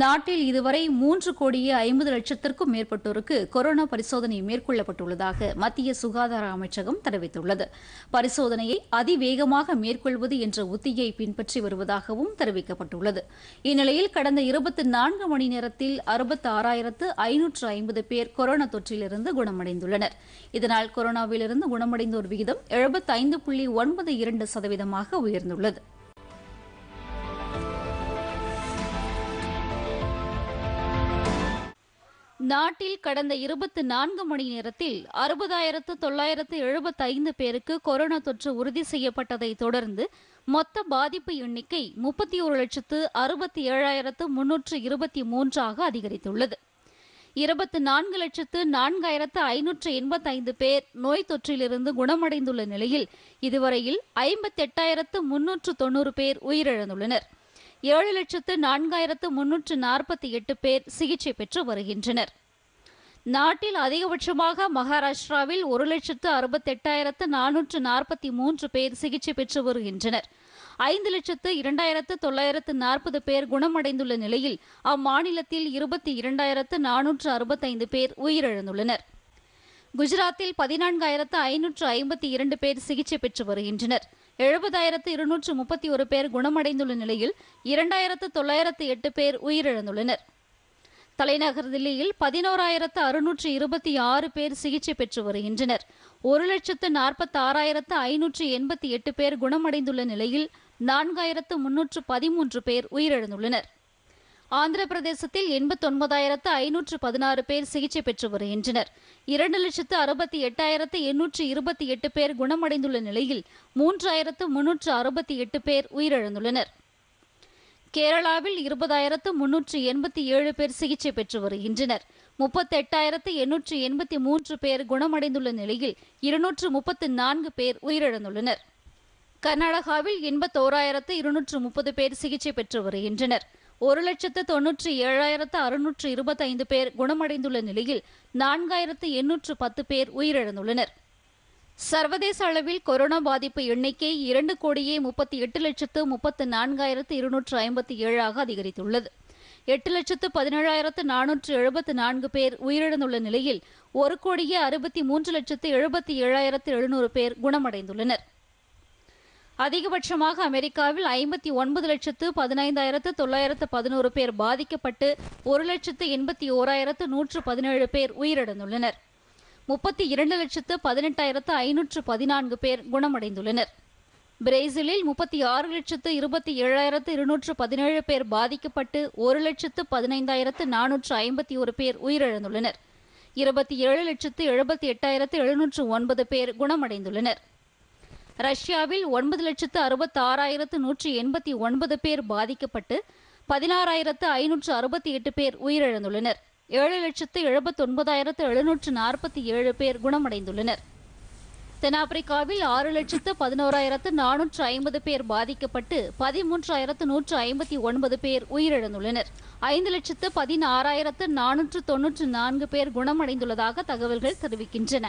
நாட்டில் இதுவரை மூன்று கோடியே ஐம்பது லட்சத்திற்கும் மேற்பட்டோருக்கு கொரோனா பரிசோதனை மேற்கொள்ளப்பட்டுள்ளதாக மத்திய சுகாதார அமைச்சகம் தெரிவித்துள்ளது பரிசோதனையை அதிவேகமாக மேற்கொள்வது என்ற உத்தியை பின்பற்றி வருவதாகவும் தெரிவிக்கப்பட்டுள்ளது இந்நிலையில் கடந்த இருபத்தி நான்கு மணி நேரத்தில் அறுபத்தி ஆறாயிரத்து ஐநூற்று ஐம்பது பேர் கொரோனா தொற்றிலிருந்து குணமடைந்துள்ளனர் இதனால் கொரோனாவிலிருந்து குணமடைந்தோர் விகிதம் ஐந்து புள்ளி ஒன்பது இரண்டு சதவீதமாக உயர்ந்துள்ளது நாட்டில் கடந்த இருபத்தி நான்கு மணி நேரத்தில் அறுபதாயிரத்து தொள்ளாயிரத்து எழுபத்தைந்து பேருக்கு கொரோனா தொற்று உறுதி செய்யப்பட்டதை தொடர்ந்து மொத்த பாதிப்பு எண்ணிக்கை முப்பத்தி ஒரு லட்சத்து அறுபத்தி ஏழாயிரத்து முன்னூற்று இருபத்தி மூன்றாக அதிகரித்துள்ளது இருபத்தி நான்கு லட்சத்து நான்காயிரத்து ஐநூற்று எண்பத்தைந்து பேர் நோய் தொற்றிலிருந்து குணமடைந்துள்ள நிலையில் இதுவரையில் ஐம்பத்தெட்டாயிரத்து முன்னூற்று தொன்னூறு பேர் உயிரிழந்துள்ளனர் ஏழு லட்சத்து நான்காயிரத்து முன்னூற்று நாற்பத்தி எட்டு பேர் சிகிச்சை பெற்று வருகின்றனர் நாட்டில் அதிகபட்சமாக மகாராஷ்டிராவில் ஒரு லட்சத்து அறுபத்தெட்டாயிரத்து நானூற்று நாற்பத்தி மூன்று பேர் சிகிச்சை பெற்று வருகின்றனர் ஐந்து லட்சத்து இரண்டாயிரத்து தொள்ளாயிரத்து நாற்பது பேர் குணமடைந்துள்ள நிலையில் அம்மாநிலத்தில் இருபத்தி இரண்டாயிரத்து நானூற்று அறுபத்தைந்து பேர் உயிரிழந்துள்ளனர் குஜராத்தில் பதினான்காயிரத்து ஐநூற்று ஐம்பத்தி இரண்டு பேர் சிகிச்சை பெற்று வருகின்றனர் எழுபதாயிரத்து இருநூற்று முப்பத்தி ஒரு பேர் குணமடைந்துள்ள நிலையில் இரண்டாயிரத்து தொள்ளாயிரத்து எட்டு பேர் உயிரிழந்துள்ளனர் தலைநகர் தில்லியில் பதினோராயிரத்து அறுநூற்று இருபத்தி ஆறு பேர் சிகிச்சை பெற்று வருகின்றனர் ஒரு லட்சத்து நாற்பத்தி ஆறாயிரத்து ஐநூற்று எண்பத்தி எட்டு பேர் குணமடைந்துள்ள நிலையில் நான்காயிரத்து முன்னூற்று பதிமூன்று பேர் உயிரிழந்துள்ளனர் ஆந்திர பிரதேசத்தில் எண்பத்தொன்பதாயிரத்து ஐநூற்று பதினாறு பேர் சிகிச்சை பெற்று வருகின்றனர் இரண்டு லட்சத்து அறுபத்தி எட்டாயிரத்து எண்ணூற்று இருபத்தி எட்டு பேர் குணமடைந்துள்ள நிலையில் மூன்றாயிரத்து முன்னூற்று அறுபத்தி எட்டு பேர் உயிரிழந்துள்ளனர் கேரளாவில் இருபதாயிரத்து முன்னூற்று எண்பத்தி ஏழு பேர் சிகிச்சை பெற்று வருகின்றனர் முப்பத்தெட்டாயிரத்து எண்ணூற்று எண்பத்தி மூன்று பேர் குணமடைந்துள்ள நிலையில் இருநூற்று முப்பத்து நான்கு பேர் உயிரிழந்துள்ளனர் கர்நாடகாவில் எண்பத்தோராயிரத்து இருநூற்று முப்பது பேர் சிகிச்சை பெற்று வருகின்றனர் ஒரு லட்சத்து தொன்னூற்றி ஏழாயிரத்து அறுநூற்று இருபத்தைந்து பேர் குணமடைந்துள்ள நிலையில் நான்காயிரத்து எண்ணூற்று பத்து பேர் உயிரிழந்துள்ளனர் சர்வதேச அளவில் கொரோனா பாதிப்பு எண்ணிக்கை இரண்டு கோடியே முப்பத்தி எட்டு லட்சத்து முப்பத்து நான்காயிரத்து இருநூற்று ஐம்பத்தி ஏழாக அதிகரித்துள்ளது எட்டு லட்சத்து பதினேழாயிரத்து நானூற்று எழுபத்து நான்கு பேர் உயிரிழந்துள்ள நிலையில் ஒரு கோடியே அறுபத்தி மூன்று லட்சத்து எழுபத்தி ஏழாயிரத்து எழுநூறு பேர் குணமடைந்துள்ளனர் அதிகபட்சமாக அமெரிக்காவில் ஐம்பத்தி ஒன்பது லட்சத்து பதினைந்தாயிரத்து தொள்ளாயிரத்து பதினோரு பேர் பாதிக்கப்பட்டு ஒரு லட்சத்து எண்பத்தி ஓராயிரத்து நூற்று பதினேழு பேர் உயிரிழந்துள்ளனர் முப்பத்தி இரண்டு லட்சத்து பதினெட்டாயிரத்து ஐநூற்று பதினான்கு பேர் குணமடைந்துள்ளனர் பிரேசிலில் முப்பத்தி ஆறு லட்சத்து இருபத்தி ஏழாயிரத்து இருநூற்று பதினேழு பேர் பாதிக்கப்பட்டு ஒரு லட்சத்து பதினைந்தாயிரத்து நானூற்று ஐம்பத்தி ஒரு பேர் உயிரிழந்துள்ளனர் இருபத்தி ஏழு லட்சத்து எழுபத்தி எட்டாயிரத்து எழுநூற்று ஒன்பது பேர் குணமடைந்துள்ளனர் ரஷ்யாவில் ஒன்பது லட்சத்து அறுபத்தி ஆறாயிரத்து நூற்றி எண்பத்தி ஒன்பது பேர் பாதிக்கப்பட்டு பதினாறாயிரத்து ஐநூற்று அறுபத்தி எட்டு பேர் உயிரிழந்துள்ளனர் ஏழு லட்சத்து எழுபத்தொன்பதாயிரத்து எழுநூற்று நாற்பத்தி ஏழு பேர் குணமடைந்துள்ளனர் தென்னாப்பிரிக்காவில் ஆறு லட்சத்து பதினோராயிரத்து நானூற்று ஐம்பது பேர் பாதிக்கப்பட்டு பதிமூன்றாயிரத்து நூற்று ஐம்பத்தி ஒன்பது பேர் உயிரிழந்துள்ளனர் ஐந்து லட்சத்து பதினாறாயிரத்து நானூற்று தொன்னூற்று நான்கு பேர் குணமடைந்துள்ளதாக தகவல்கள் தெரிவிக்கின்றன